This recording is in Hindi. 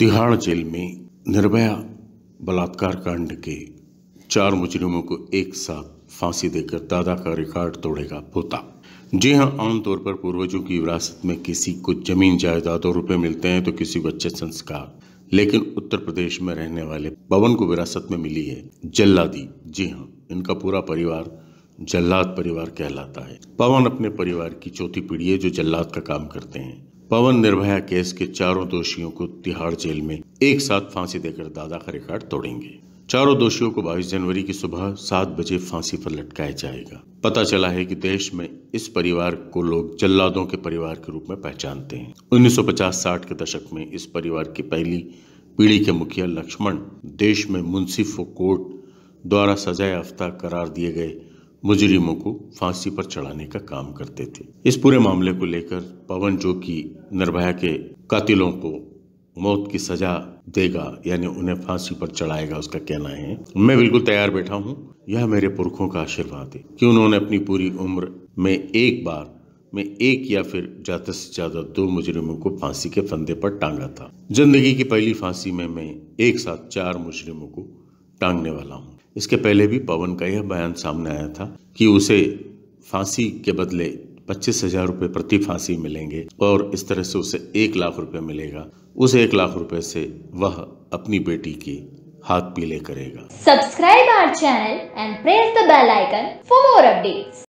तिहाड़ जेल में निर्भया बलात्कार कांड के चार मुजरिमों को एक साथ फांसी देकर दादा का रिकॉर्ड तोड़ेगा पोता जी हाँ आमतौर पर पूर्वजों की विरासत में किसी को जमीन जायदाद और रुपए मिलते हैं तो किसी को अच्छे संस्कार लेकिन उत्तर प्रदेश में रहने वाले पवन को विरासत में मिली है जल्लादी जी हाँ इनका पूरा परिवार जल्लाद परिवार कहलाता है पवन अपने परिवार की चौथी पीढ़ी है जो जल्लाद का काम करते हैं पवन निर्भया केस के चारों दोषियों को तिहाड़ जेल में एक साथ फांसी देकर दादा का रिकॉर्ड तोड़ेंगे चारों दोषियों को 22 जनवरी की सुबह सात बजे फांसी पर लटकाया जाएगा पता चला है कि देश में इस परिवार को लोग जल्लादों के परिवार के रूप में पहचानते हैं 1950-60 के दशक में इस परिवार की पहली पीढ़ी के मुखिया लक्ष्मण देश में मुंसिफ कोर्ट द्वारा सजायाफ्ता करार दिए गए मुजरिमों को फांसी पर चढ़ाने का काम करते थे इस पूरे मामले को लेकर पवन जो कि निर्भया के कातिलों को मौत की सजा देगा यानी उन्हें फांसी पर चढ़ाएगा उसका कहना है मैं बिल्कुल तैयार बैठा हूँ यह मेरे पुरखों का आशीर्वाद है कि उन्होंने अपनी पूरी उम्र में एक बार में एक या फिर ज़्यादा से ज़्यादा दो मुजरिमों को फांसी के फंदे पर टांगा था जिंदगी की पहली फांसी में मैं एक साथ चार मुजरिमों को टांगने वाला हूँ इसके पहले भी पवन का यह बयान सामने आया था कि उसे फांसी के बदले पच्चीस हजार रुपये प्रति फांसी मिलेंगे और इस तरह से उसे एक लाख रुपये मिलेगा उस एक लाख रुपए से वह अपनी बेटी की हाथ पीले करेगा subscribe our channel and press the bell icon for more updates